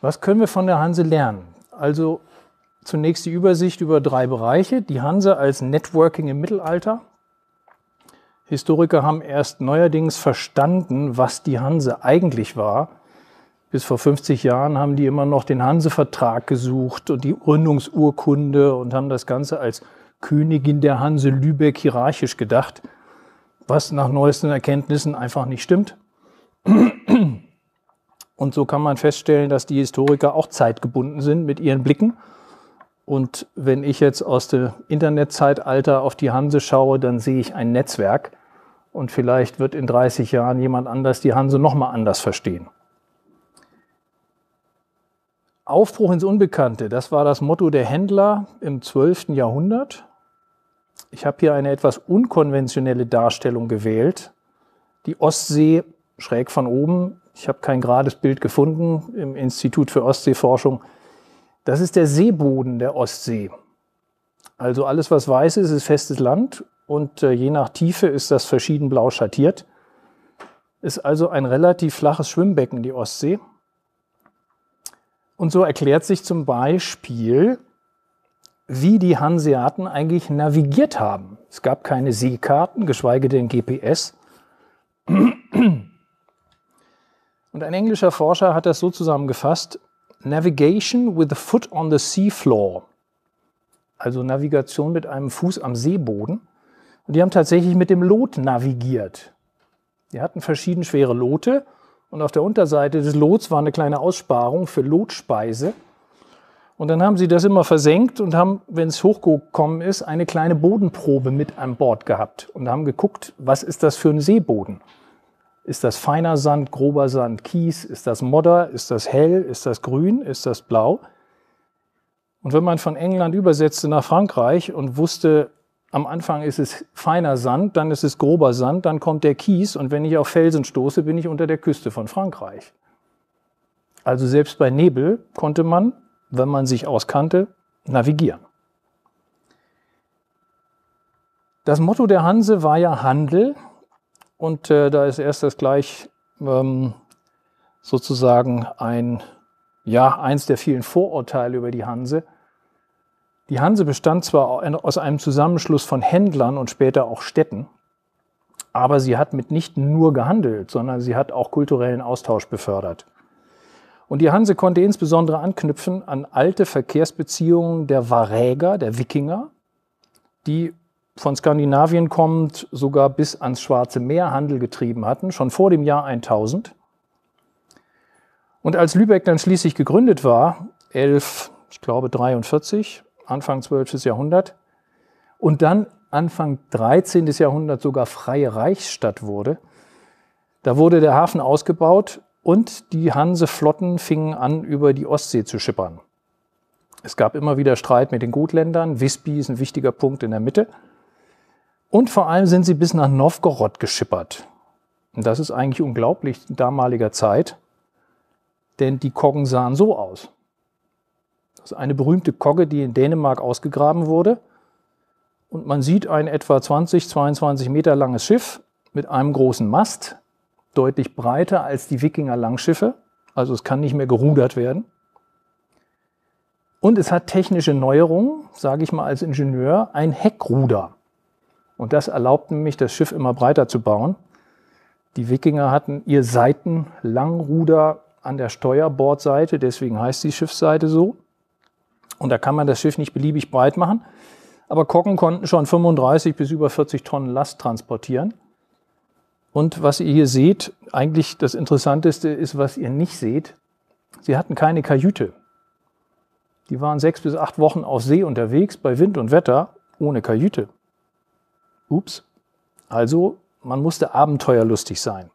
Was können wir von der Hanse lernen? Also zunächst die Übersicht über drei Bereiche. Die Hanse als Networking im Mittelalter. Historiker haben erst neuerdings verstanden, was die Hanse eigentlich war. Bis vor 50 Jahren haben die immer noch den Hansevertrag gesucht und die Gründungsurkunde und haben das Ganze als Königin der Hanse Lübeck hierarchisch gedacht, was nach neuesten Erkenntnissen einfach nicht stimmt. Und so kann man feststellen, dass die Historiker auch zeitgebunden sind mit ihren Blicken. Und wenn ich jetzt aus dem Internetzeitalter auf die Hanse schaue, dann sehe ich ein Netzwerk. Und vielleicht wird in 30 Jahren jemand anders die Hanse nochmal anders verstehen. Aufbruch ins Unbekannte, das war das Motto der Händler im 12. Jahrhundert. Ich habe hier eine etwas unkonventionelle Darstellung gewählt. Die Ostsee schräg von oben ich habe kein gerades Bild gefunden im Institut für Ostseeforschung. Das ist der Seeboden der Ostsee. Also alles, was weiß ist, ist festes Land und äh, je nach Tiefe ist das verschieden blau schattiert. Ist also ein relativ flaches Schwimmbecken, die Ostsee. Und so erklärt sich zum Beispiel, wie die Hanseaten eigentlich navigiert haben. Es gab keine Seekarten, geschweige denn GPS. Und ein englischer Forscher hat das so zusammengefasst, Navigation with a foot on the seafloor, also Navigation mit einem Fuß am Seeboden. Und die haben tatsächlich mit dem Lot navigiert. Die hatten verschieden schwere Lote und auf der Unterseite des Lots war eine kleine Aussparung für Lotspeise. Und dann haben sie das immer versenkt und haben, wenn es hochgekommen ist, eine kleine Bodenprobe mit an Bord gehabt und haben geguckt, was ist das für ein Seeboden. Ist das feiner Sand, grober Sand, Kies? Ist das Modder? Ist das hell? Ist das grün? Ist das blau? Und wenn man von England übersetzte nach Frankreich und wusste, am Anfang ist es feiner Sand, dann ist es grober Sand, dann kommt der Kies und wenn ich auf Felsen stoße, bin ich unter der Küste von Frankreich. Also selbst bei Nebel konnte man, wenn man sich auskannte, navigieren. Das Motto der Hanse war ja Handel und äh, da ist erst das gleich ähm, sozusagen ein, ja, eins der vielen Vorurteile über die Hanse. Die Hanse bestand zwar aus einem Zusammenschluss von Händlern und später auch Städten, aber sie hat mit nicht nur gehandelt, sondern sie hat auch kulturellen Austausch befördert. Und die Hanse konnte insbesondere anknüpfen an alte Verkehrsbeziehungen der Varäger, der Wikinger, die von Skandinavien kommend sogar bis ans Schwarze Meer Handel getrieben hatten, schon vor dem Jahr 1000. Und als Lübeck dann schließlich gegründet war, 11, ich glaube 43, Anfang 12. Jahrhundert, und dann Anfang 13. Jahrhundert sogar freie Reichsstadt wurde, da wurde der Hafen ausgebaut und die Hanseflotten fingen an, über die Ostsee zu schippern. Es gab immer wieder Streit mit den Gutländern. Wisby ist ein wichtiger Punkt in der Mitte. Und vor allem sind sie bis nach Novgorod geschippert. Und das ist eigentlich unglaublich damaliger Zeit, denn die Koggen sahen so aus. Das ist eine berühmte Kogge, die in Dänemark ausgegraben wurde. Und man sieht ein etwa 20, 22 Meter langes Schiff mit einem großen Mast, deutlich breiter als die Wikinger Langschiffe. Also es kann nicht mehr gerudert werden. Und es hat technische Neuerungen, sage ich mal als Ingenieur, ein Heckruder. Und das erlaubt nämlich, das Schiff immer breiter zu bauen. Die Wikinger hatten ihr Seitenlangruder an der Steuerbordseite, deswegen heißt die Schiffsseite so. Und da kann man das Schiff nicht beliebig breit machen. Aber Kocken konnten schon 35 bis über 40 Tonnen Last transportieren. Und was ihr hier seht, eigentlich das Interessanteste ist, was ihr nicht seht. Sie hatten keine Kajüte. Die waren sechs bis acht Wochen auf See unterwegs bei Wind und Wetter ohne Kajüte. Ups. Also, man musste abenteuerlustig sein.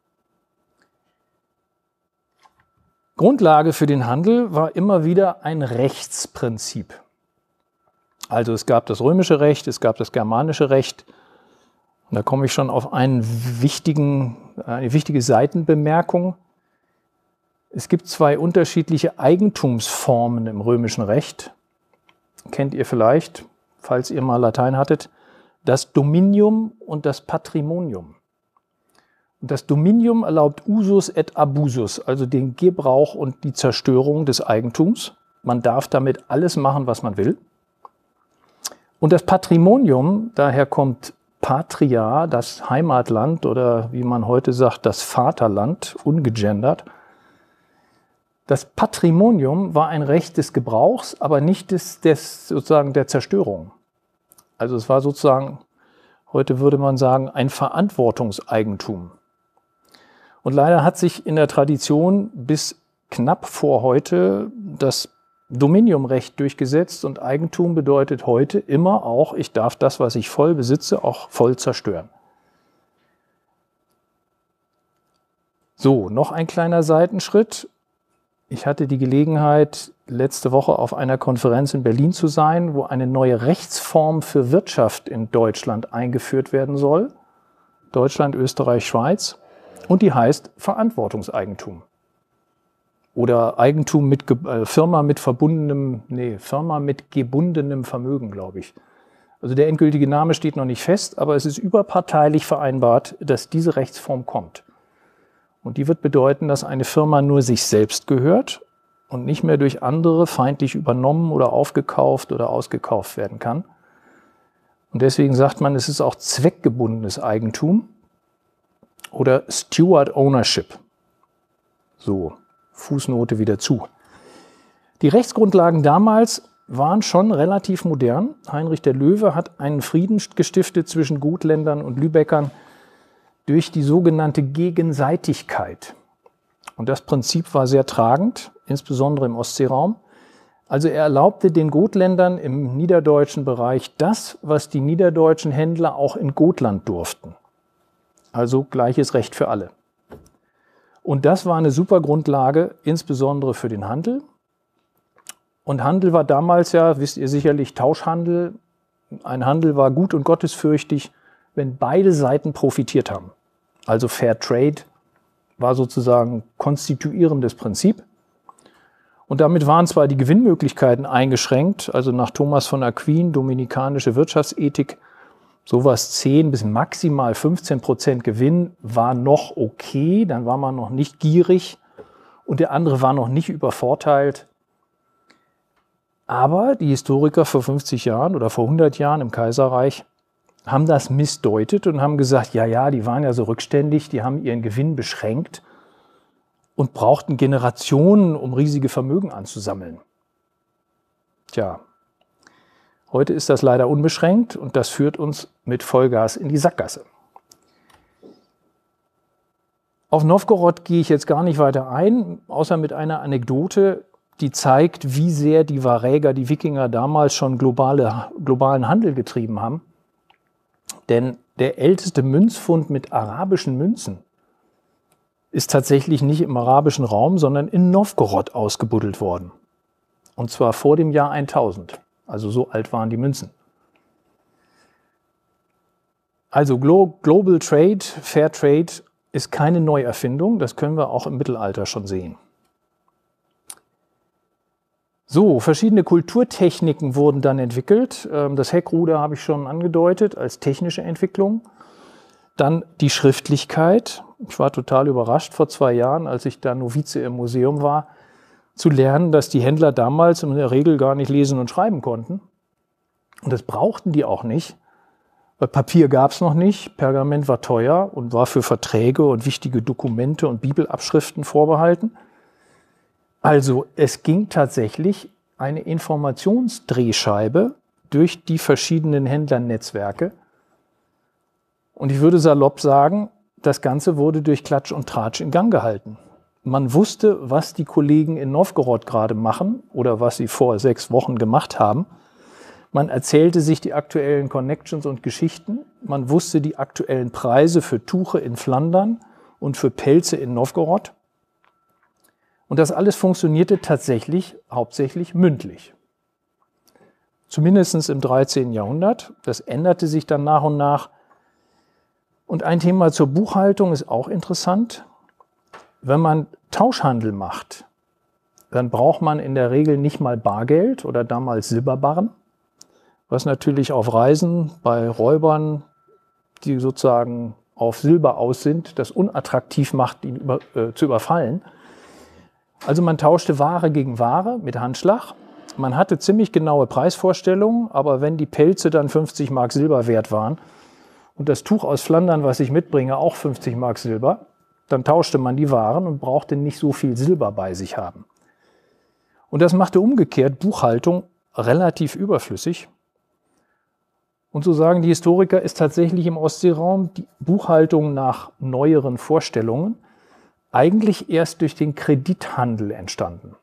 Grundlage für den Handel war immer wieder ein Rechtsprinzip. Also es gab das römische Recht, es gab das germanische Recht. Und da komme ich schon auf einen wichtigen, eine wichtige Seitenbemerkung. Es gibt zwei unterschiedliche Eigentumsformen im römischen Recht. Kennt ihr vielleicht, falls ihr mal Latein hattet das Dominium und das Patrimonium. Und das Dominium erlaubt Usus et Abusus, also den Gebrauch und die Zerstörung des Eigentums. Man darf damit alles machen, was man will. Und das Patrimonium, daher kommt Patria, das Heimatland oder wie man heute sagt, das Vaterland, ungegendert. Das Patrimonium war ein Recht des Gebrauchs, aber nicht des, des sozusagen der Zerstörung. Also es war sozusagen, heute würde man sagen, ein Verantwortungseigentum. Und leider hat sich in der Tradition bis knapp vor heute das Dominiumrecht durchgesetzt und Eigentum bedeutet heute immer auch, ich darf das, was ich voll besitze, auch voll zerstören. So, noch ein kleiner Seitenschritt. Ich hatte die Gelegenheit, letzte Woche auf einer Konferenz in Berlin zu sein, wo eine neue Rechtsform für Wirtschaft in Deutschland eingeführt werden soll. Deutschland, Österreich, Schweiz. Und die heißt Verantwortungseigentum. Oder Eigentum mit äh, Firma mit verbundenem, nee, Firma mit gebundenem Vermögen, glaube ich. Also der endgültige Name steht noch nicht fest, aber es ist überparteilich vereinbart, dass diese Rechtsform kommt. Und die wird bedeuten, dass eine Firma nur sich selbst gehört und nicht mehr durch andere feindlich übernommen oder aufgekauft oder ausgekauft werden kann. Und deswegen sagt man, es ist auch zweckgebundenes Eigentum oder Steward Ownership. So, Fußnote wieder zu. Die Rechtsgrundlagen damals waren schon relativ modern. Heinrich der Löwe hat einen Frieden gestiftet zwischen Gutländern und Lübeckern durch die sogenannte Gegenseitigkeit. Und das Prinzip war sehr tragend, insbesondere im Ostseeraum. Also er erlaubte den Gotländern im niederdeutschen Bereich das, was die niederdeutschen Händler auch in Gotland durften. Also gleiches Recht für alle. Und das war eine super Grundlage, insbesondere für den Handel. Und Handel war damals ja, wisst ihr sicherlich, Tauschhandel. Ein Handel war gut und gottesfürchtig wenn beide Seiten profitiert haben. Also Fair Trade war sozusagen konstituierendes Prinzip. Und damit waren zwar die Gewinnmöglichkeiten eingeschränkt, also nach Thomas von Aquin, dominikanische Wirtschaftsethik, sowas 10 bis maximal 15 Prozent Gewinn war noch okay, dann war man noch nicht gierig und der andere war noch nicht übervorteilt. Aber die Historiker vor 50 Jahren oder vor 100 Jahren im Kaiserreich haben das missdeutet und haben gesagt, ja, ja, die waren ja so rückständig, die haben ihren Gewinn beschränkt und brauchten Generationen, um riesige Vermögen anzusammeln. Tja, heute ist das leider unbeschränkt und das führt uns mit Vollgas in die Sackgasse. Auf Novgorod gehe ich jetzt gar nicht weiter ein, außer mit einer Anekdote, die zeigt, wie sehr die Varäger, die Wikinger damals schon globale, globalen Handel getrieben haben. Denn der älteste Münzfund mit arabischen Münzen ist tatsächlich nicht im arabischen Raum, sondern in Novgorod ausgebuddelt worden. Und zwar vor dem Jahr 1000. Also so alt waren die Münzen. Also Glo Global Trade, Fair Trade ist keine Neuerfindung, das können wir auch im Mittelalter schon sehen. So, verschiedene Kulturtechniken wurden dann entwickelt. Ähm, das Heckruder habe ich schon angedeutet als technische Entwicklung. Dann die Schriftlichkeit. Ich war total überrascht vor zwei Jahren, als ich da Novize im Museum war, zu lernen, dass die Händler damals in der Regel gar nicht lesen und schreiben konnten. Und das brauchten die auch nicht. Weil Papier gab es noch nicht, Pergament war teuer und war für Verträge und wichtige Dokumente und Bibelabschriften vorbehalten. Also es ging tatsächlich eine Informationsdrehscheibe durch die verschiedenen Händlernetzwerke. Und ich würde salopp sagen, das Ganze wurde durch Klatsch und Tratsch in Gang gehalten. Man wusste, was die Kollegen in Novgorod gerade machen oder was sie vor sechs Wochen gemacht haben. Man erzählte sich die aktuellen Connections und Geschichten. Man wusste die aktuellen Preise für Tuche in Flandern und für Pelze in Novgorod. Und das alles funktionierte tatsächlich hauptsächlich mündlich. Zumindest im 13. Jahrhundert. Das änderte sich dann nach und nach. Und ein Thema zur Buchhaltung ist auch interessant. Wenn man Tauschhandel macht, dann braucht man in der Regel nicht mal Bargeld oder damals Silberbarren, was natürlich auf Reisen bei Räubern, die sozusagen auf Silber aus sind, das unattraktiv macht, ihn über, äh, zu überfallen. Also man tauschte Ware gegen Ware mit Handschlag. Man hatte ziemlich genaue Preisvorstellungen, aber wenn die Pelze dann 50 Mark Silber wert waren und das Tuch aus Flandern, was ich mitbringe, auch 50 Mark Silber, dann tauschte man die Waren und brauchte nicht so viel Silber bei sich haben. Und das machte umgekehrt Buchhaltung relativ überflüssig. Und so sagen die Historiker, ist tatsächlich im Ostseeraum die Buchhaltung nach neueren Vorstellungen eigentlich erst durch den Kredithandel entstanden.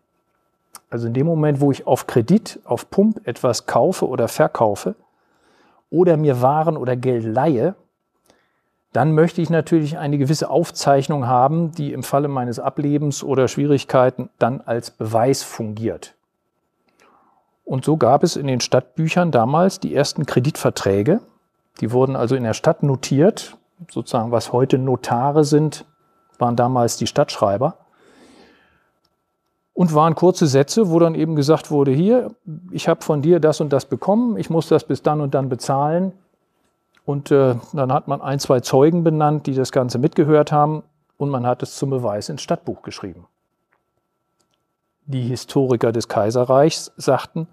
Also in dem Moment, wo ich auf Kredit, auf Pump etwas kaufe oder verkaufe oder mir Waren oder Geld leihe, dann möchte ich natürlich eine gewisse Aufzeichnung haben, die im Falle meines Ablebens oder Schwierigkeiten dann als Beweis fungiert. Und so gab es in den Stadtbüchern damals die ersten Kreditverträge. Die wurden also in der Stadt notiert, sozusagen was heute Notare sind, waren damals die Stadtschreiber. Und waren kurze Sätze, wo dann eben gesagt wurde, hier, ich habe von dir das und das bekommen, ich muss das bis dann und dann bezahlen. Und äh, dann hat man ein, zwei Zeugen benannt, die das Ganze mitgehört haben und man hat es zum Beweis ins Stadtbuch geschrieben. Die Historiker des Kaiserreichs sagten,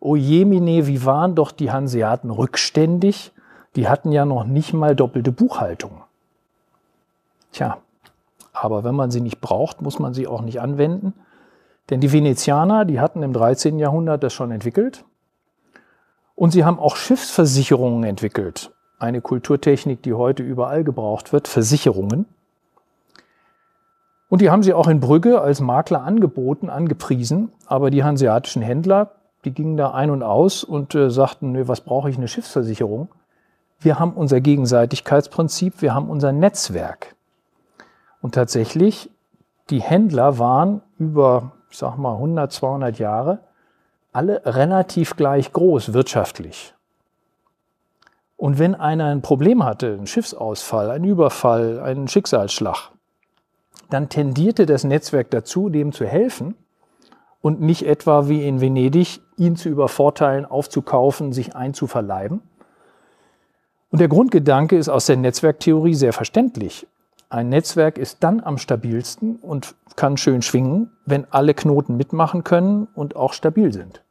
O jemine, wie waren doch die Hanseaten rückständig? Die hatten ja noch nicht mal doppelte Buchhaltung. Tja, aber wenn man sie nicht braucht, muss man sie auch nicht anwenden. Denn die Venezianer, die hatten im 13. Jahrhundert das schon entwickelt. Und sie haben auch Schiffsversicherungen entwickelt. Eine Kulturtechnik, die heute überall gebraucht wird, Versicherungen. Und die haben sie auch in Brügge als Makler angeboten, angepriesen. Aber die hanseatischen Händler, die gingen da ein und aus und äh, sagten, nö, was brauche ich eine Schiffsversicherung? Wir haben unser Gegenseitigkeitsprinzip, wir haben unser Netzwerk. Und tatsächlich, die Händler waren über, ich sag mal, 100, 200 Jahre alle relativ gleich groß wirtschaftlich. Und wenn einer ein Problem hatte, einen Schiffsausfall, einen Überfall, einen Schicksalsschlag, dann tendierte das Netzwerk dazu, dem zu helfen und nicht etwa wie in Venedig, ihn zu übervorteilen, aufzukaufen, sich einzuverleiben. Und der Grundgedanke ist aus der Netzwerktheorie sehr verständlich ein Netzwerk ist dann am stabilsten und kann schön schwingen, wenn alle Knoten mitmachen können und auch stabil sind.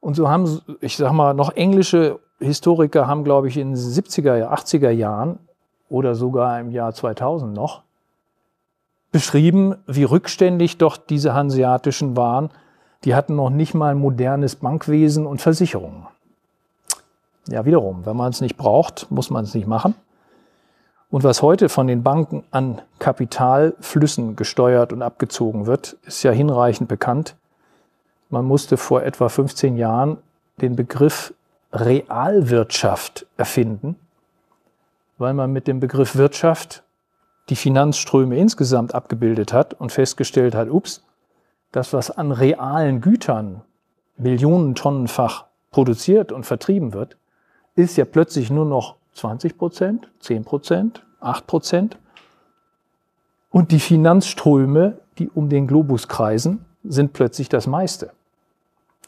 Und so haben, ich sag mal, noch englische Historiker haben, glaube ich, in den 70er, 80er Jahren oder sogar im Jahr 2000 noch beschrieben, wie rückständig doch diese hanseatischen waren. Die hatten noch nicht mal modernes Bankwesen und Versicherungen. Ja, wiederum, wenn man es nicht braucht, muss man es nicht machen. Und was heute von den Banken an Kapitalflüssen gesteuert und abgezogen wird, ist ja hinreichend bekannt. Man musste vor etwa 15 Jahren den Begriff Realwirtschaft erfinden, weil man mit dem Begriff Wirtschaft die Finanzströme insgesamt abgebildet hat und festgestellt hat, ups, das, was an realen Gütern Millionen Tonnenfach produziert und vertrieben wird, ist ja plötzlich nur noch 20 Prozent, 10 Prozent, 8 Prozent. Und die Finanzströme, die um den Globus kreisen, sind plötzlich das meiste.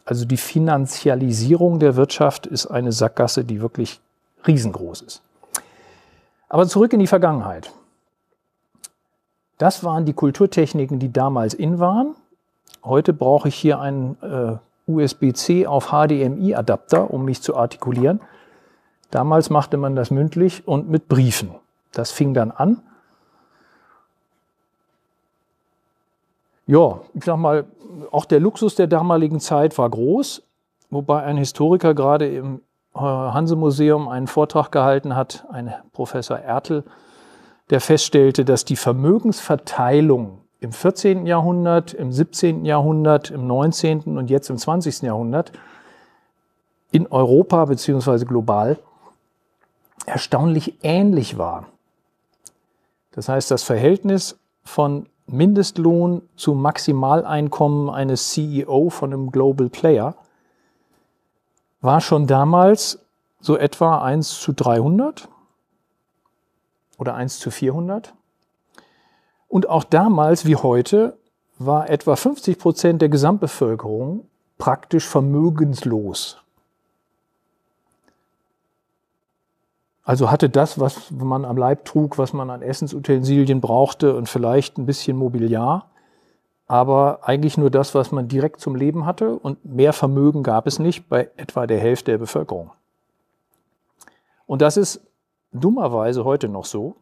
Also die Finanzialisierung der Wirtschaft ist eine Sackgasse, die wirklich riesengroß ist. Aber zurück in die Vergangenheit. Das waren die Kulturtechniken, die damals in waren. Heute brauche ich hier einen äh, USB-C auf HDMI-Adapter, um mich zu artikulieren. Damals machte man das mündlich und mit Briefen. Das fing dann an. Ja, ich sag mal, auch der Luxus der damaligen Zeit war groß, wobei ein Historiker gerade im äh, Hanse-Museum einen Vortrag gehalten hat, ein Professor Ertel, der feststellte, dass die Vermögensverteilung im 14. Jahrhundert, im 17. Jahrhundert, im 19. und jetzt im 20. Jahrhundert in Europa bzw. global erstaunlich ähnlich war. Das heißt, das Verhältnis von Mindestlohn zu Maximaleinkommen eines CEO von einem Global Player war schon damals so etwa 1 zu 300 oder 1 zu 400. Und auch damals wie heute war etwa 50 Prozent der Gesamtbevölkerung praktisch vermögenslos. Also hatte das, was man am Leib trug, was man an Essensutensilien brauchte und vielleicht ein bisschen Mobiliar, aber eigentlich nur das, was man direkt zum Leben hatte und mehr Vermögen gab es nicht bei etwa der Hälfte der Bevölkerung. Und das ist dummerweise heute noch so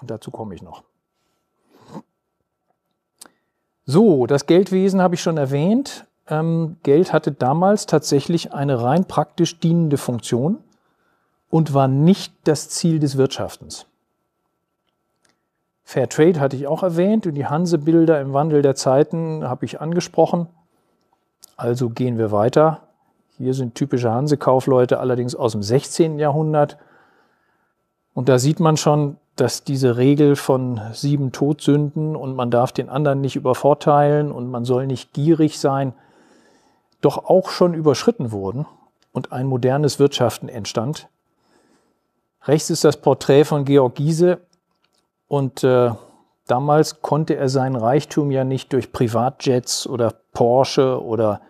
und dazu komme ich noch. So, das Geldwesen habe ich schon erwähnt. Ähm, Geld hatte damals tatsächlich eine rein praktisch dienende Funktion und war nicht das Ziel des Wirtschaftens. Fair Trade hatte ich auch erwähnt und die Hansebilder im Wandel der Zeiten habe ich angesprochen. Also gehen wir weiter. Hier sind typische Hansekaufleute allerdings aus dem 16. Jahrhundert. Und da sieht man schon, dass diese Regel von sieben Todsünden und man darf den anderen nicht übervorteilen und man soll nicht gierig sein, doch auch schon überschritten wurden und ein modernes Wirtschaften entstand, Rechts ist das Porträt von Georg Giese und äh, damals konnte er seinen Reichtum ja nicht durch Privatjets oder Porsche oder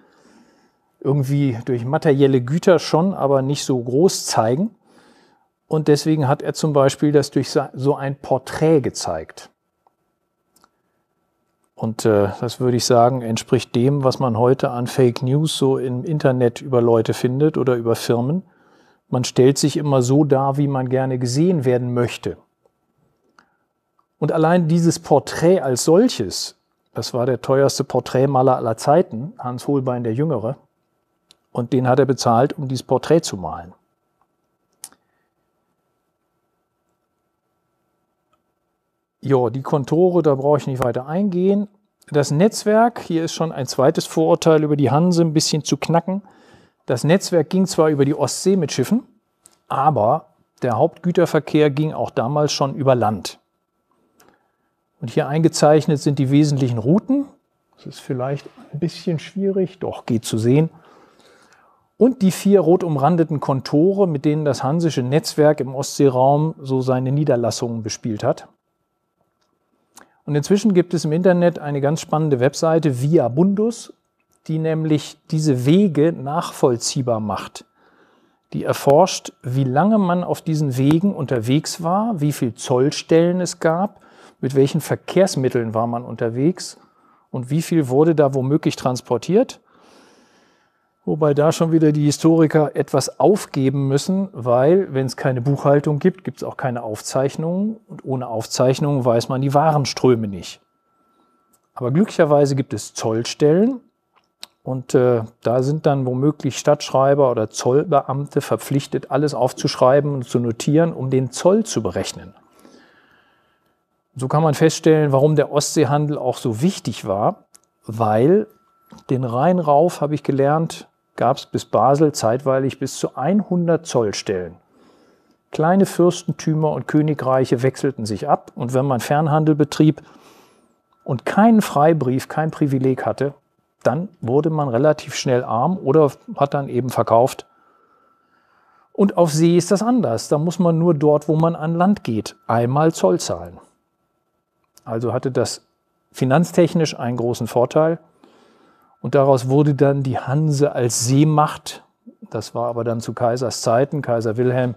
irgendwie durch materielle Güter schon, aber nicht so groß zeigen. Und deswegen hat er zum Beispiel das durch so ein Porträt gezeigt. Und äh, das würde ich sagen, entspricht dem, was man heute an Fake News so im Internet über Leute findet oder über Firmen. Man stellt sich immer so dar, wie man gerne gesehen werden möchte. Und allein dieses Porträt als solches, das war der teuerste Porträtmaler aller Zeiten, Hans Holbein der Jüngere, und den hat er bezahlt, um dieses Porträt zu malen. Ja, die Kontore, da brauche ich nicht weiter eingehen. Das Netzwerk, hier ist schon ein zweites Vorurteil über die Hanse ein bisschen zu knacken. Das Netzwerk ging zwar über die Ostsee mit Schiffen, aber der Hauptgüterverkehr ging auch damals schon über Land. Und hier eingezeichnet sind die wesentlichen Routen. Das ist vielleicht ein bisschen schwierig, doch geht zu sehen. Und die vier rot umrandeten Kontore, mit denen das hansische Netzwerk im Ostseeraum so seine Niederlassungen bespielt hat. Und inzwischen gibt es im Internet eine ganz spannende Webseite, Via Bundus, die nämlich diese Wege nachvollziehbar macht. Die erforscht, wie lange man auf diesen Wegen unterwegs war, wie viel Zollstellen es gab, mit welchen Verkehrsmitteln war man unterwegs und wie viel wurde da womöglich transportiert. Wobei da schon wieder die Historiker etwas aufgeben müssen, weil wenn es keine Buchhaltung gibt, gibt es auch keine Aufzeichnungen und ohne Aufzeichnungen weiß man die Warenströme nicht. Aber glücklicherweise gibt es Zollstellen und äh, da sind dann womöglich Stadtschreiber oder Zollbeamte verpflichtet, alles aufzuschreiben und zu notieren, um den Zoll zu berechnen. So kann man feststellen, warum der Ostseehandel auch so wichtig war, weil den Rhein rauf, habe ich gelernt, gab es bis Basel zeitweilig bis zu 100 Zollstellen. Kleine Fürstentümer und Königreiche wechselten sich ab und wenn man Fernhandel betrieb und keinen Freibrief, kein Privileg hatte, dann wurde man relativ schnell arm oder hat dann eben verkauft. Und auf See ist das anders. Da muss man nur dort, wo man an Land geht, einmal Zoll zahlen. Also hatte das finanztechnisch einen großen Vorteil. Und daraus wurde dann die Hanse als Seemacht. Das war aber dann zu Kaisers Zeiten. Kaiser Wilhelm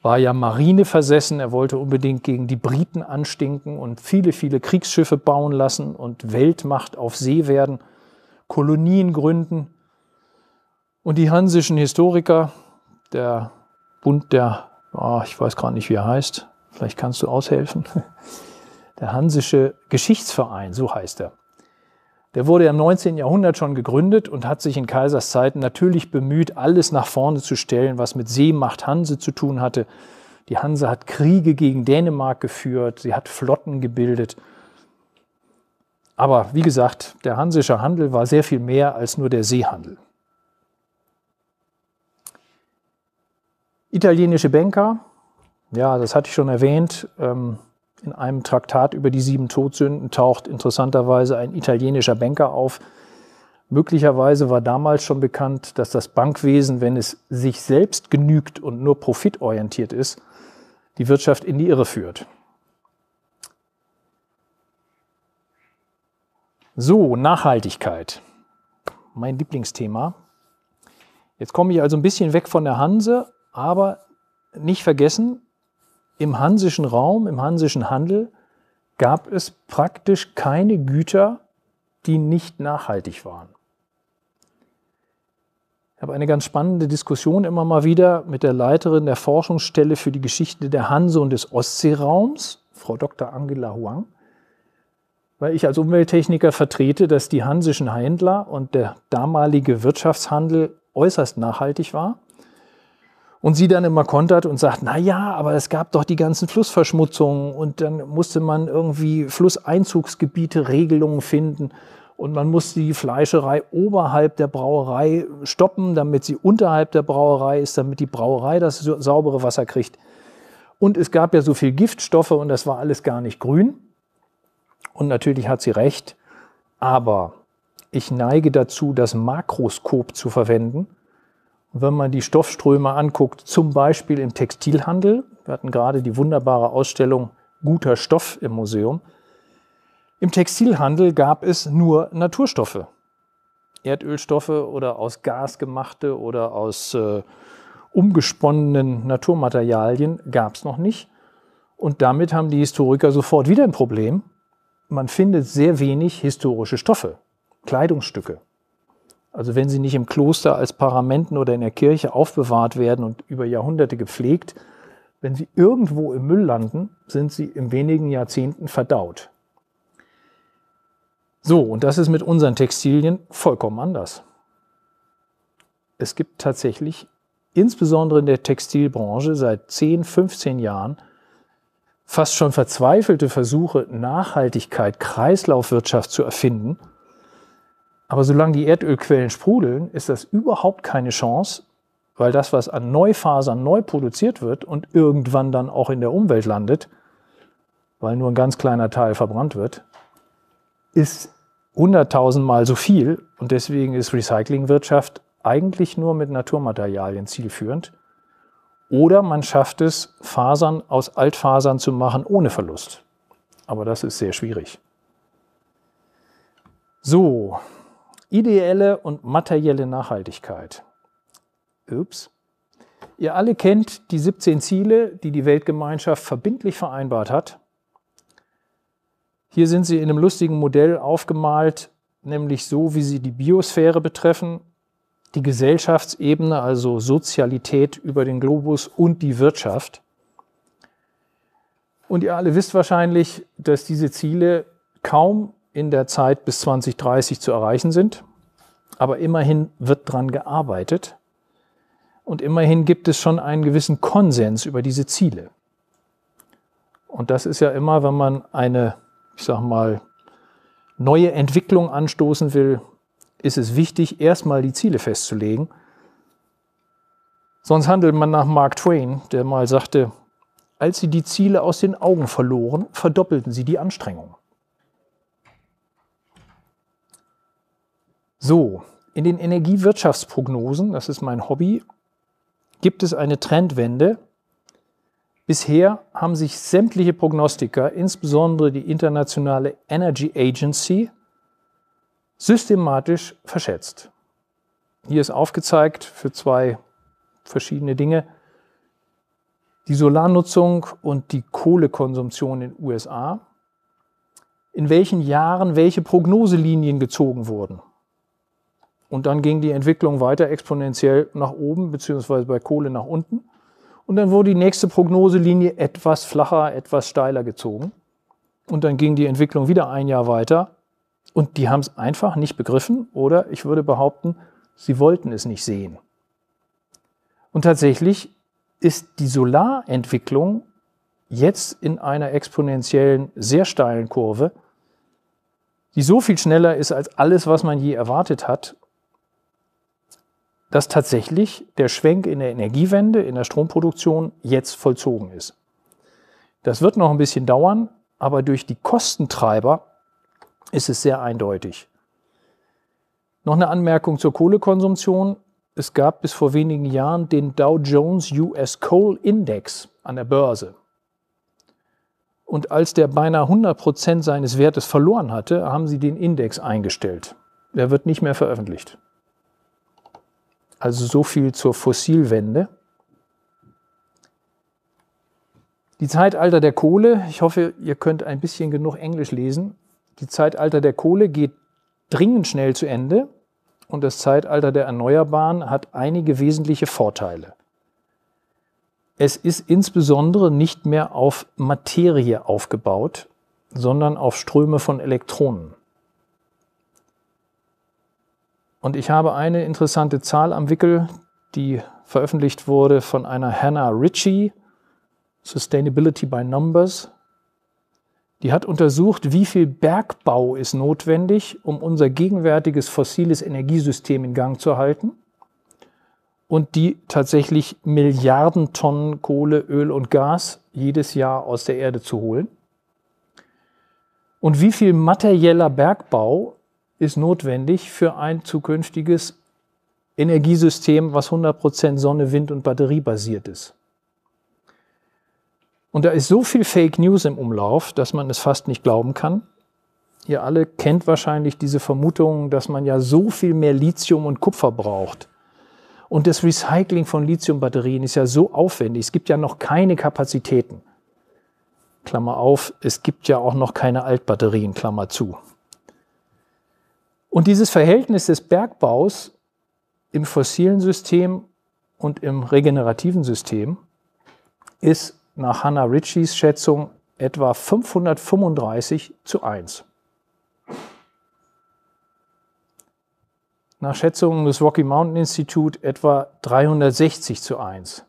war ja Marine versessen. Er wollte unbedingt gegen die Briten anstinken und viele, viele Kriegsschiffe bauen lassen und Weltmacht auf See werden. Kolonien gründen. Und die hansischen Historiker, der Bund der, oh, ich weiß gar nicht, wie er heißt, vielleicht kannst du aushelfen, der Hansische Geschichtsverein, so heißt er. Der wurde im 19. Jahrhundert schon gegründet und hat sich in Kaisers Zeiten natürlich bemüht, alles nach vorne zu stellen, was mit Seemacht Hanse zu tun hatte. Die Hanse hat Kriege gegen Dänemark geführt, sie hat Flotten gebildet aber wie gesagt, der hansische Handel war sehr viel mehr als nur der Seehandel. Italienische Banker, ja, das hatte ich schon erwähnt, ähm, in einem Traktat über die sieben Todsünden taucht interessanterweise ein italienischer Banker auf. Möglicherweise war damals schon bekannt, dass das Bankwesen, wenn es sich selbst genügt und nur profitorientiert ist, die Wirtschaft in die Irre führt. So, Nachhaltigkeit. Mein Lieblingsthema. Jetzt komme ich also ein bisschen weg von der Hanse, aber nicht vergessen, im hansischen Raum, im hansischen Handel gab es praktisch keine Güter, die nicht nachhaltig waren. Ich habe eine ganz spannende Diskussion immer mal wieder mit der Leiterin der Forschungsstelle für die Geschichte der Hanse und des Ostseeraums, Frau Dr. Angela Huang weil ich als Umwelttechniker vertrete, dass die hansischen Händler und der damalige Wirtschaftshandel äußerst nachhaltig war. Und sie dann immer kontert und sagt, na ja, aber es gab doch die ganzen Flussverschmutzungen und dann musste man irgendwie Flusseinzugsgebiete, Regelungen finden und man musste die Fleischerei oberhalb der Brauerei stoppen, damit sie unterhalb der Brauerei ist, damit die Brauerei das saubere Wasser kriegt. Und es gab ja so viel Giftstoffe und das war alles gar nicht grün. Und natürlich hat sie recht, aber ich neige dazu, das Makroskop zu verwenden. Wenn man die Stoffströme anguckt, zum Beispiel im Textilhandel, wir hatten gerade die wunderbare Ausstellung Guter Stoff im Museum, im Textilhandel gab es nur Naturstoffe. Erdölstoffe oder aus Gas gemachte oder aus äh, umgesponnenen Naturmaterialien gab es noch nicht. Und damit haben die Historiker sofort wieder ein Problem, man findet sehr wenig historische Stoffe, Kleidungsstücke. Also wenn sie nicht im Kloster als Paramenten oder in der Kirche aufbewahrt werden und über Jahrhunderte gepflegt, wenn sie irgendwo im Müll landen, sind sie in wenigen Jahrzehnten verdaut. So, und das ist mit unseren Textilien vollkommen anders. Es gibt tatsächlich, insbesondere in der Textilbranche, seit 10, 15 Jahren fast schon verzweifelte Versuche, Nachhaltigkeit, Kreislaufwirtschaft zu erfinden. Aber solange die Erdölquellen sprudeln, ist das überhaupt keine Chance, weil das, was an Neufasern neu produziert wird und irgendwann dann auch in der Umwelt landet, weil nur ein ganz kleiner Teil verbrannt wird, ist hunderttausendmal so viel. Und deswegen ist Recyclingwirtschaft eigentlich nur mit Naturmaterialien zielführend. Oder man schafft es, Fasern aus Altfasern zu machen ohne Verlust. Aber das ist sehr schwierig. So, ideelle und materielle Nachhaltigkeit. Ups. Ihr alle kennt die 17 Ziele, die die Weltgemeinschaft verbindlich vereinbart hat. Hier sind sie in einem lustigen Modell aufgemalt, nämlich so, wie sie die Biosphäre betreffen die Gesellschaftsebene, also Sozialität über den Globus und die Wirtschaft. Und ihr alle wisst wahrscheinlich, dass diese Ziele kaum in der Zeit bis 2030 zu erreichen sind, aber immerhin wird daran gearbeitet und immerhin gibt es schon einen gewissen Konsens über diese Ziele. Und das ist ja immer, wenn man eine, ich sag mal, neue Entwicklung anstoßen will, ist es wichtig, erstmal die Ziele festzulegen. Sonst handelt man nach Mark Twain, der mal sagte, als sie die Ziele aus den Augen verloren, verdoppelten sie die Anstrengung. So, in den Energiewirtschaftsprognosen, das ist mein Hobby, gibt es eine Trendwende. Bisher haben sich sämtliche Prognostiker, insbesondere die internationale Energy Agency, systematisch verschätzt. Hier ist aufgezeigt für zwei verschiedene Dinge die Solarnutzung und die Kohlekonsumption in den USA, in welchen Jahren welche Prognoselinien gezogen wurden. Und dann ging die Entwicklung weiter exponentiell nach oben, beziehungsweise bei Kohle nach unten. Und dann wurde die nächste Prognoselinie etwas flacher, etwas steiler gezogen. Und dann ging die Entwicklung wieder ein Jahr weiter und die haben es einfach nicht begriffen oder ich würde behaupten, sie wollten es nicht sehen. Und tatsächlich ist die Solarentwicklung jetzt in einer exponentiellen, sehr steilen Kurve, die so viel schneller ist als alles, was man je erwartet hat, dass tatsächlich der Schwenk in der Energiewende, in der Stromproduktion jetzt vollzogen ist. Das wird noch ein bisschen dauern, aber durch die Kostentreiber ist es sehr eindeutig. Noch eine Anmerkung zur Kohlekonsumption. Es gab bis vor wenigen Jahren den Dow Jones US Coal Index an der Börse. Und als der beinahe 100 seines Wertes verloren hatte, haben sie den Index eingestellt. Der wird nicht mehr veröffentlicht. Also so viel zur Fossilwende. Die Zeitalter der Kohle, ich hoffe, ihr könnt ein bisschen genug Englisch lesen, die Zeitalter der Kohle geht dringend schnell zu Ende und das Zeitalter der Erneuerbaren hat einige wesentliche Vorteile. Es ist insbesondere nicht mehr auf Materie aufgebaut, sondern auf Ströme von Elektronen. Und ich habe eine interessante Zahl am Wickel, die veröffentlicht wurde von einer Hannah Ritchie, Sustainability by Numbers. Die hat untersucht, wie viel Bergbau ist notwendig, um unser gegenwärtiges fossiles Energiesystem in Gang zu halten. Und die tatsächlich Milliarden Tonnen Kohle, Öl und Gas jedes Jahr aus der Erde zu holen. Und wie viel materieller Bergbau ist notwendig für ein zukünftiges Energiesystem, was 100% Sonne, Wind und Batterie basiert ist. Und da ist so viel Fake News im Umlauf, dass man es fast nicht glauben kann. Ihr alle kennt wahrscheinlich diese Vermutung, dass man ja so viel mehr Lithium und Kupfer braucht. Und das Recycling von Lithiumbatterien ist ja so aufwendig. Es gibt ja noch keine Kapazitäten. Klammer auf, es gibt ja auch noch keine Altbatterien, Klammer zu. Und dieses Verhältnis des Bergbaus im fossilen System und im regenerativen System ist nach Hannah Ritchies Schätzung etwa 535 zu 1. Nach Schätzungen des Rocky Mountain Institute etwa 360 zu 1.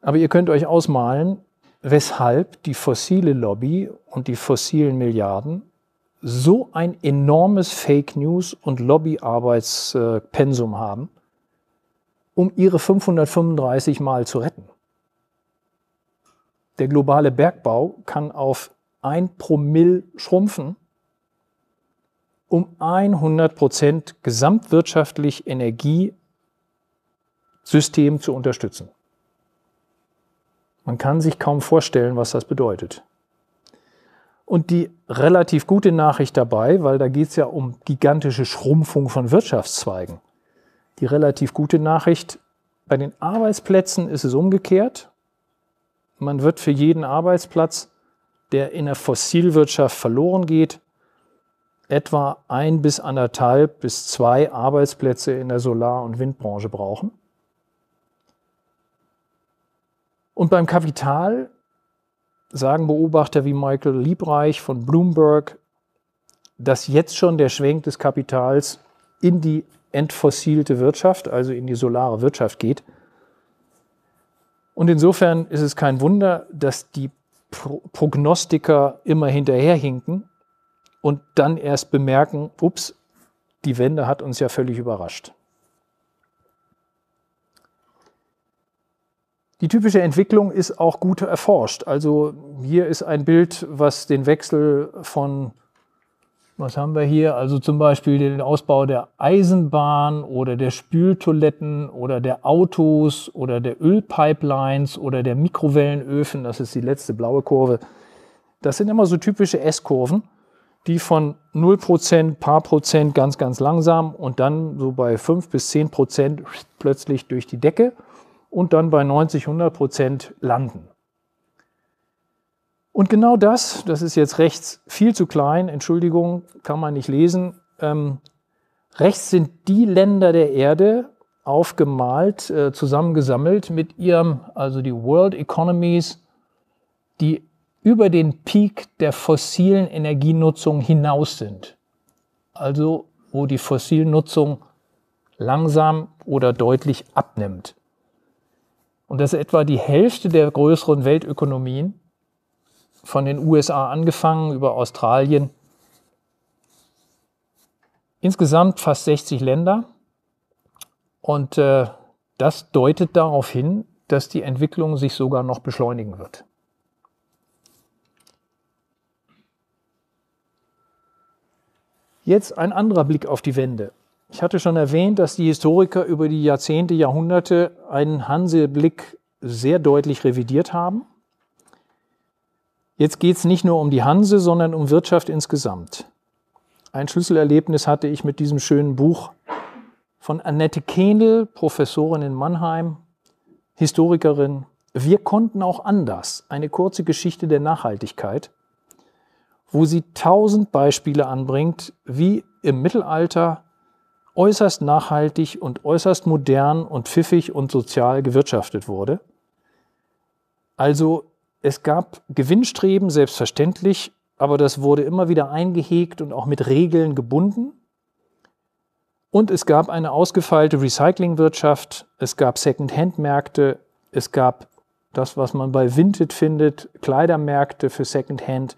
Aber ihr könnt euch ausmalen, weshalb die fossile Lobby und die fossilen Milliarden so ein enormes Fake News und Lobbyarbeitspensum haben um ihre 535 Mal zu retten. Der globale Bergbau kann auf ein Promille schrumpfen, um 100 Prozent gesamtwirtschaftlich Energiesystem zu unterstützen. Man kann sich kaum vorstellen, was das bedeutet. Und die relativ gute Nachricht dabei, weil da geht es ja um gigantische Schrumpfung von Wirtschaftszweigen. Die relativ gute Nachricht, bei den Arbeitsplätzen ist es umgekehrt. Man wird für jeden Arbeitsplatz, der in der Fossilwirtschaft verloren geht, etwa ein bis anderthalb bis zwei Arbeitsplätze in der Solar- und Windbranche brauchen. Und beim Kapital sagen Beobachter wie Michael Liebreich von Bloomberg, dass jetzt schon der Schwenk des Kapitals in die entfossilte Wirtschaft, also in die solare Wirtschaft geht. Und insofern ist es kein Wunder, dass die Prognostiker immer hinterherhinken und dann erst bemerken, ups, die Wende hat uns ja völlig überrascht. Die typische Entwicklung ist auch gut erforscht. Also hier ist ein Bild, was den Wechsel von was haben wir hier? Also zum Beispiel den Ausbau der Eisenbahn oder der Spültoiletten oder der Autos oder der Ölpipelines oder der Mikrowellenöfen. Das ist die letzte blaue Kurve. Das sind immer so typische S-Kurven, die von 0%, paar Prozent ganz, ganz langsam und dann so bei 5 bis 10 Prozent plötzlich durch die Decke und dann bei 90, 100 Prozent landen. Und genau das, das ist jetzt rechts viel zu klein, Entschuldigung, kann man nicht lesen. Ähm, rechts sind die Länder der Erde aufgemalt, äh, zusammengesammelt mit ihrem, also die World Economies, die über den Peak der fossilen Energienutzung hinaus sind. Also wo die Fossilnutzung langsam oder deutlich abnimmt. Und das ist etwa die Hälfte der größeren Weltökonomien von den USA angefangen über Australien. Insgesamt fast 60 Länder. Und äh, das deutet darauf hin, dass die Entwicklung sich sogar noch beschleunigen wird. Jetzt ein anderer Blick auf die Wende. Ich hatte schon erwähnt, dass die Historiker über die Jahrzehnte, Jahrhunderte einen Hanseblick sehr deutlich revidiert haben. Jetzt geht es nicht nur um die Hanse, sondern um Wirtschaft insgesamt. Ein Schlüsselerlebnis hatte ich mit diesem schönen Buch von Annette Kehnel, Professorin in Mannheim, Historikerin. Wir konnten auch anders, eine kurze Geschichte der Nachhaltigkeit, wo sie tausend Beispiele anbringt, wie im Mittelalter äußerst nachhaltig und äußerst modern und pfiffig und sozial gewirtschaftet wurde. Also es gab Gewinnstreben, selbstverständlich, aber das wurde immer wieder eingehegt und auch mit Regeln gebunden. Und es gab eine ausgefeilte Recyclingwirtschaft, es gab Second-Hand-Märkte, es gab das, was man bei Vinted findet, Kleidermärkte für Second-Hand,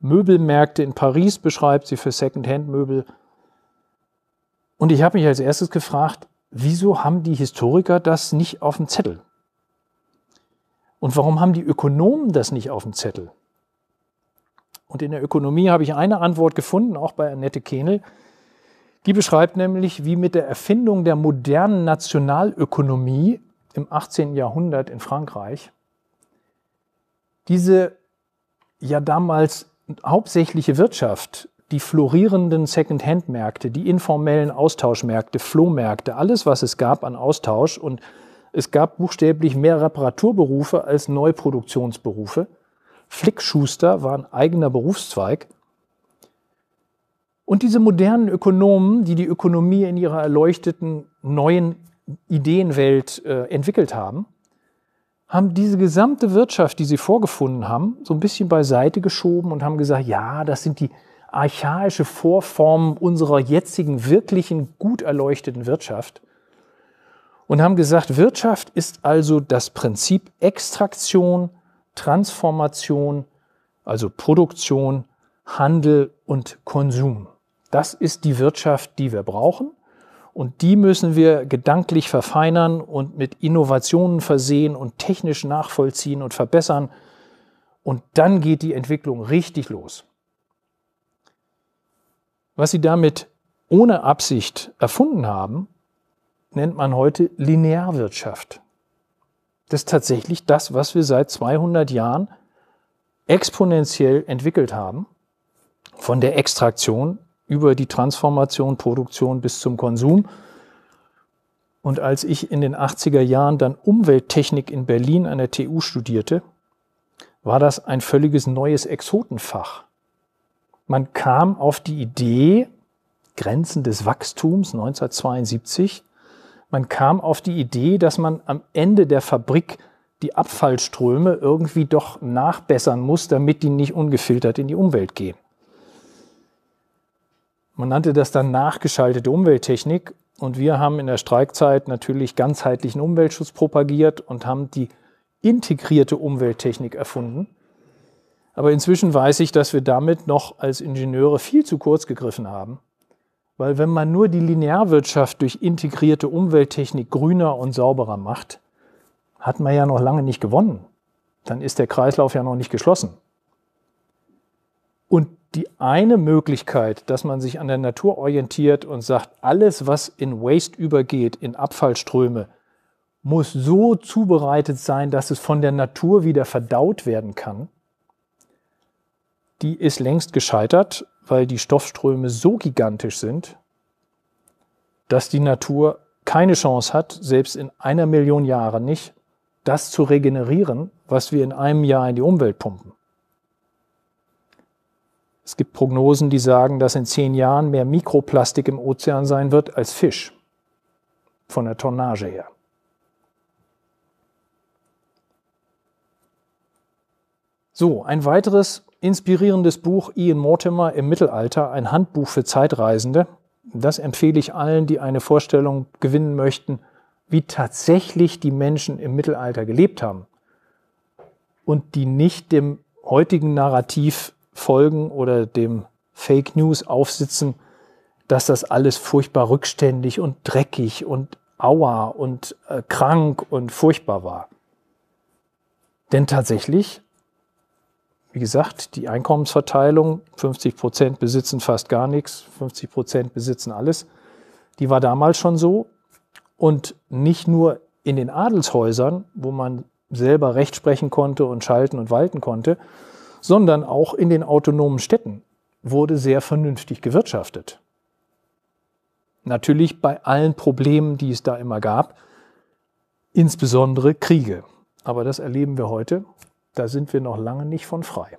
Möbelmärkte in Paris beschreibt sie für Second-Hand-Möbel. Und ich habe mich als erstes gefragt, wieso haben die Historiker das nicht auf dem Zettel? Und warum haben die Ökonomen das nicht auf dem Zettel? Und in der Ökonomie habe ich eine Antwort gefunden, auch bei Annette Kehnel. Die beschreibt nämlich, wie mit der Erfindung der modernen Nationalökonomie im 18. Jahrhundert in Frankreich diese ja damals hauptsächliche Wirtschaft, die florierenden Second-Hand-Märkte, die informellen Austauschmärkte, Flohmärkte, alles, was es gab an Austausch und es gab buchstäblich mehr Reparaturberufe als Neuproduktionsberufe. Flickschuster war ein eigener Berufszweig. Und diese modernen Ökonomen, die die Ökonomie in ihrer erleuchteten neuen Ideenwelt äh, entwickelt haben, haben diese gesamte Wirtschaft, die sie vorgefunden haben, so ein bisschen beiseite geschoben und haben gesagt, ja, das sind die archaische Vorformen unserer jetzigen, wirklichen, gut erleuchteten Wirtschaft und haben gesagt, Wirtschaft ist also das Prinzip Extraktion, Transformation, also Produktion, Handel und Konsum. Das ist die Wirtschaft, die wir brauchen. Und die müssen wir gedanklich verfeinern und mit Innovationen versehen und technisch nachvollziehen und verbessern. Und dann geht die Entwicklung richtig los. Was sie damit ohne Absicht erfunden haben, nennt man heute Linearwirtschaft. Das ist tatsächlich das, was wir seit 200 Jahren exponentiell entwickelt haben, von der Extraktion über die Transformation, Produktion bis zum Konsum. Und als ich in den 80er Jahren dann Umwelttechnik in Berlin an der TU studierte, war das ein völliges neues Exotenfach. Man kam auf die Idee, Grenzen des Wachstums 1972, man kam auf die Idee, dass man am Ende der Fabrik die Abfallströme irgendwie doch nachbessern muss, damit die nicht ungefiltert in die Umwelt gehen. Man nannte das dann nachgeschaltete Umwelttechnik und wir haben in der Streikzeit natürlich ganzheitlichen Umweltschutz propagiert und haben die integrierte Umwelttechnik erfunden. Aber inzwischen weiß ich, dass wir damit noch als Ingenieure viel zu kurz gegriffen haben weil wenn man nur die Linearwirtschaft durch integrierte Umwelttechnik grüner und sauberer macht, hat man ja noch lange nicht gewonnen. Dann ist der Kreislauf ja noch nicht geschlossen. Und die eine Möglichkeit, dass man sich an der Natur orientiert und sagt, alles, was in Waste übergeht, in Abfallströme, muss so zubereitet sein, dass es von der Natur wieder verdaut werden kann, die ist längst gescheitert, weil die Stoffströme so gigantisch sind, dass die Natur keine Chance hat, selbst in einer Million Jahren nicht, das zu regenerieren, was wir in einem Jahr in die Umwelt pumpen. Es gibt Prognosen, die sagen, dass in zehn Jahren mehr Mikroplastik im Ozean sein wird als Fisch. Von der Tonnage her. So, ein weiteres inspirierendes Buch Ian Mortimer im Mittelalter, ein Handbuch für Zeitreisende. Das empfehle ich allen, die eine Vorstellung gewinnen möchten, wie tatsächlich die Menschen im Mittelalter gelebt haben und die nicht dem heutigen Narrativ folgen oder dem Fake News aufsitzen, dass das alles furchtbar rückständig und dreckig und aua und äh, krank und furchtbar war. Denn tatsächlich wie gesagt, die Einkommensverteilung, 50 Prozent besitzen fast gar nichts, 50 Prozent besitzen alles, die war damals schon so. Und nicht nur in den Adelshäusern, wo man selber Recht sprechen konnte und schalten und walten konnte, sondern auch in den autonomen Städten wurde sehr vernünftig gewirtschaftet. Natürlich bei allen Problemen, die es da immer gab, insbesondere Kriege. Aber das erleben wir heute da sind wir noch lange nicht von frei.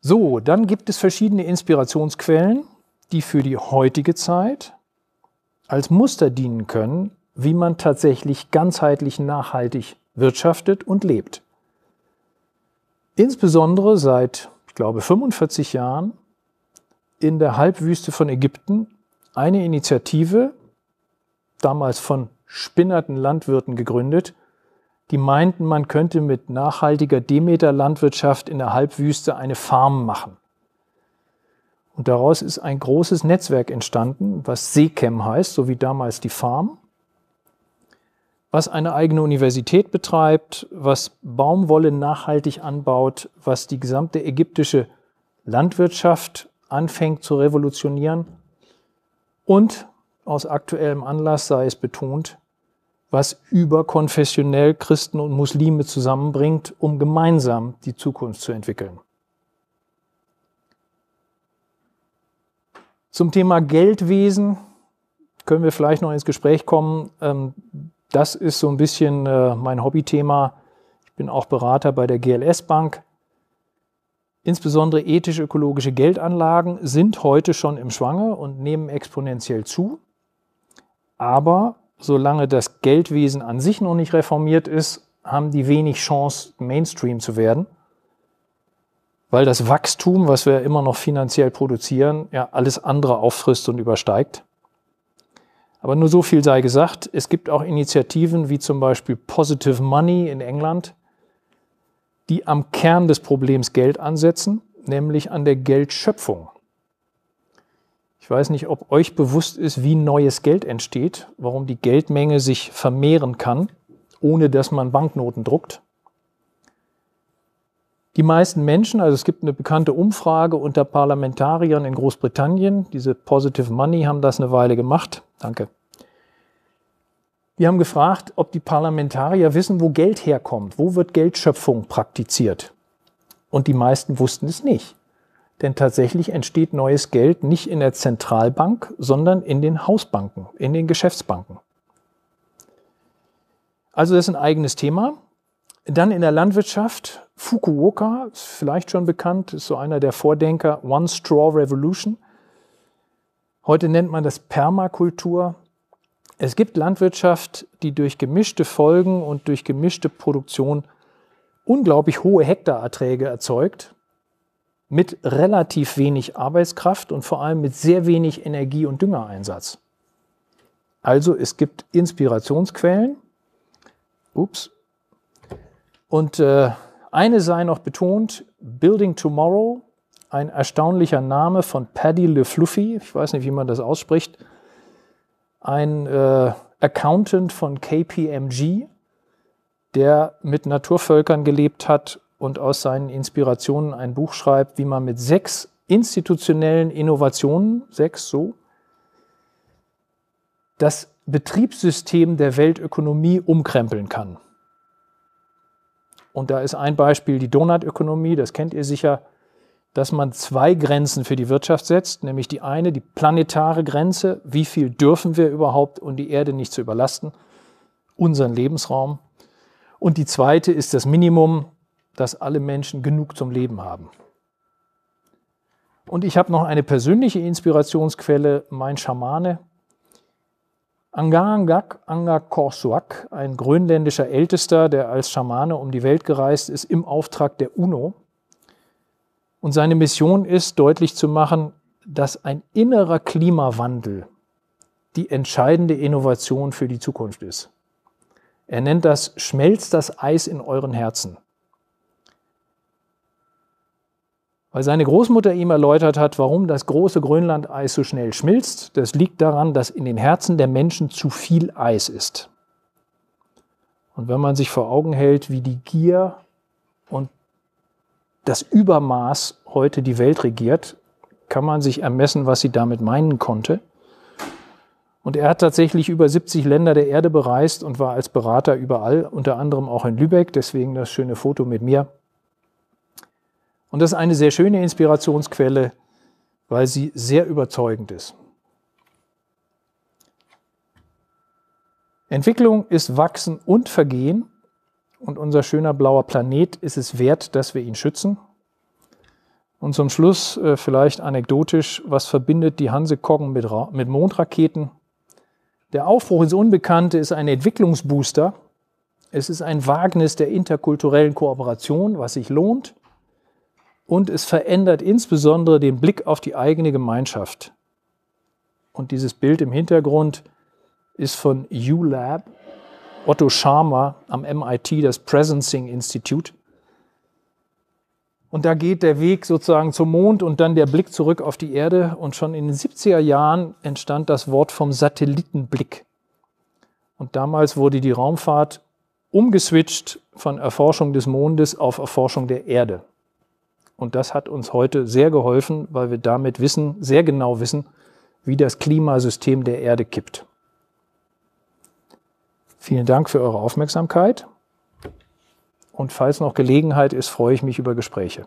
So, dann gibt es verschiedene Inspirationsquellen, die für die heutige Zeit als Muster dienen können, wie man tatsächlich ganzheitlich nachhaltig wirtschaftet und lebt. Insbesondere seit, ich glaube, 45 Jahren in der Halbwüste von Ägypten eine Initiative, damals von spinnerten Landwirten gegründet, die meinten, man könnte mit nachhaltiger Demeter-Landwirtschaft in der Halbwüste eine Farm machen. Und daraus ist ein großes Netzwerk entstanden, was Sekem heißt, so wie damals die Farm, was eine eigene Universität betreibt, was Baumwolle nachhaltig anbaut, was die gesamte ägyptische Landwirtschaft anfängt zu revolutionieren und aus aktuellem Anlass sei es betont, was überkonfessionell Christen und Muslime zusammenbringt, um gemeinsam die Zukunft zu entwickeln. Zum Thema Geldwesen können wir vielleicht noch ins Gespräch kommen. Ähm, das ist so ein bisschen äh, mein Hobbythema. Ich bin auch Berater bei der GLS Bank. Insbesondere ethisch-ökologische Geldanlagen sind heute schon im Schwange und nehmen exponentiell zu. Aber solange das Geldwesen an sich noch nicht reformiert ist, haben die wenig Chance, Mainstream zu werden. Weil das Wachstum, was wir immer noch finanziell produzieren, ja alles andere auffrisst und übersteigt. Aber nur so viel sei gesagt. Es gibt auch Initiativen wie zum Beispiel Positive Money in England, die am Kern des Problems Geld ansetzen, nämlich an der Geldschöpfung. Ich weiß nicht, ob euch bewusst ist, wie neues Geld entsteht, warum die Geldmenge sich vermehren kann, ohne dass man Banknoten druckt. Die meisten Menschen, also es gibt eine bekannte Umfrage unter Parlamentariern in Großbritannien, diese Positive Money haben das eine Weile gemacht. Danke. Die haben gefragt, ob die Parlamentarier wissen, wo Geld herkommt, wo wird Geldschöpfung praktiziert. Und die meisten wussten es nicht. Denn tatsächlich entsteht neues Geld nicht in der Zentralbank, sondern in den Hausbanken, in den Geschäftsbanken. Also das ist ein eigenes Thema. Dann in der Landwirtschaft, Fukuoka, ist vielleicht schon bekannt, ist so einer der Vordenker One Straw Revolution. Heute nennt man das Permakultur. Es gibt Landwirtschaft, die durch gemischte Folgen und durch gemischte Produktion unglaublich hohe Hektarerträge erzeugt mit relativ wenig Arbeitskraft und vor allem mit sehr wenig Energie- und Düngereinsatz. Also es gibt Inspirationsquellen. Ups. Und äh, eine sei noch betont, Building Tomorrow, ein erstaunlicher Name von Paddy LeFluffy, ich weiß nicht, wie man das ausspricht, ein äh, Accountant von KPMG, der mit Naturvölkern gelebt hat und aus seinen Inspirationen ein Buch schreibt, wie man mit sechs institutionellen Innovationen, sechs so, das Betriebssystem der Weltökonomie umkrempeln kann. Und da ist ein Beispiel die Donutökonomie, das kennt ihr sicher, dass man zwei Grenzen für die Wirtschaft setzt, nämlich die eine, die planetare Grenze, wie viel dürfen wir überhaupt, um die Erde nicht zu überlasten, unseren Lebensraum. Und die zweite ist das Minimum, dass alle Menschen genug zum Leben haben. Und ich habe noch eine persönliche Inspirationsquelle, mein Schamane Angangak Angakorsuak, ein grönländischer Ältester, der als Schamane um die Welt gereist ist im Auftrag der UNO. Und seine Mission ist, deutlich zu machen, dass ein innerer Klimawandel die entscheidende Innovation für die Zukunft ist. Er nennt das Schmelzt das Eis in euren Herzen. weil seine Großmutter ihm erläutert hat, warum das große Grönlandeis so schnell schmilzt. Das liegt daran, dass in den Herzen der Menschen zu viel Eis ist. Und wenn man sich vor Augen hält, wie die Gier und das Übermaß heute die Welt regiert, kann man sich ermessen, was sie damit meinen konnte. Und er hat tatsächlich über 70 Länder der Erde bereist und war als Berater überall, unter anderem auch in Lübeck, deswegen das schöne Foto mit mir. Und das ist eine sehr schöne Inspirationsquelle, weil sie sehr überzeugend ist. Entwicklung ist Wachsen und Vergehen und unser schöner blauer Planet ist es wert, dass wir ihn schützen. Und zum Schluss äh, vielleicht anekdotisch, was verbindet die Hansekoggen mit, mit Mondraketen? Der Aufbruch ins Unbekannte ist ein Entwicklungsbooster. Es ist ein Wagnis der interkulturellen Kooperation, was sich lohnt und es verändert insbesondere den Blick auf die eigene Gemeinschaft. Und dieses Bild im Hintergrund ist von ULab, Otto Scharmer am MIT, das Presencing Institute. Und da geht der Weg sozusagen zum Mond und dann der Blick zurück auf die Erde. Und schon in den 70er Jahren entstand das Wort vom Satellitenblick. Und damals wurde die Raumfahrt umgeswitcht von Erforschung des Mondes auf Erforschung der Erde. Und das hat uns heute sehr geholfen, weil wir damit wissen, sehr genau wissen, wie das Klimasystem der Erde kippt. Vielen Dank für eure Aufmerksamkeit. Und falls noch Gelegenheit ist, freue ich mich über Gespräche.